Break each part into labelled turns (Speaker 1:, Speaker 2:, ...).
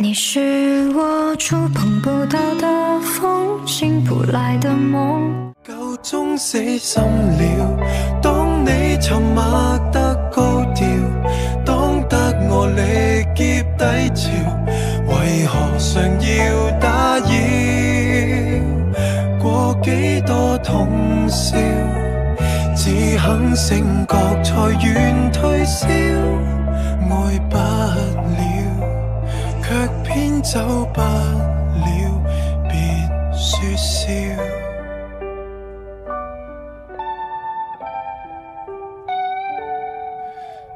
Speaker 1: 你是我触碰不到的风，醒不来的梦。够钟死心了，当你沉默得高调，当得我力竭低潮，为何尚要打扰？过几多通宵，只肯醒觉才愿退烧，爱不了。却偏走不了别说笑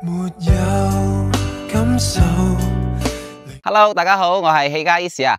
Speaker 1: 没有感受 hello 大家好我是喜嘉伊势啊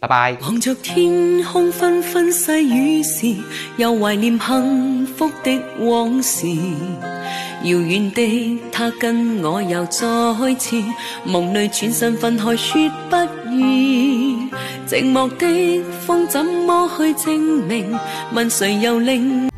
Speaker 1: 拜拜。望着天空纷纷细雨时，又怀念幸福的往事。遥远的他跟我又再次，梦里转身分开说不易。寂寞的风怎么去证明？问谁又令？